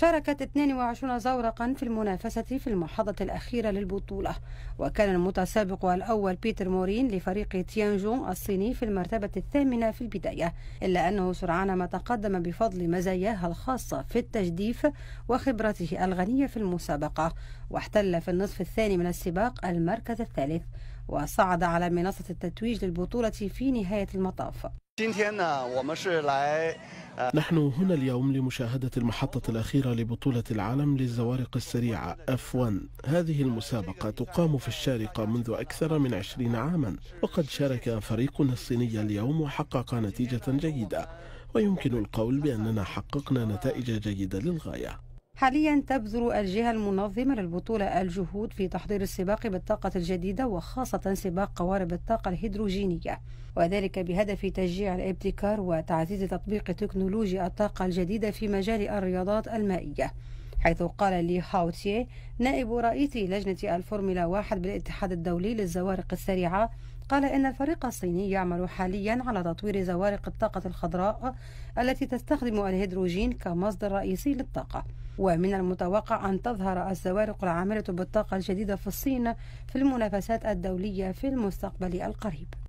شاركت 22 زورقا في المنافسة في المحاضة الأخيرة للبطولة وكان المتسابق الأول بيتر مورين لفريق تيانجون الصيني في المرتبة الثامنة في البداية إلا أنه سرعان ما تقدم بفضل مزاياه الخاصة في التجديف وخبرته الغنية في المسابقة واحتل في النصف الثاني من السباق المركز الثالث وصعد على منصة التتويج للبطولة في نهاية المطاف نحن هنا اليوم لمشاهدة المحطة الأخيرة لبطولة العالم للزوارق السريعة F1 هذه المسابقة تقام في الشارقة منذ أكثر من عشرين عاما وقد شارك فريقنا الصيني اليوم وحقق نتيجة جيدة ويمكن القول بأننا حققنا نتائج جيدة للغاية حاليا تبذل الجهة المنظمة للبطولة الجهود في تحضير السباق بالطاقة الجديدة وخاصة سباق قوارب الطاقة الهيدروجينية وذلك بهدف تشجيع الابتكار وتعزيز تطبيق تكنولوجيا الطاقة الجديدة في مجال الرياضات المائية حيث قال لي هاوتيه نائب رئيس لجنة الفورمولا واحد بالاتحاد الدولي للزوارق السريعة قال إن الفريق الصيني يعمل حاليا على تطوير زوارق الطاقة الخضراء التي تستخدم الهيدروجين كمصدر رئيسي للطاقة ومن المتوقع أن تظهر الزوارق العاملة بالطاقة الجديدة في الصين في المنافسات الدولية في المستقبل القريب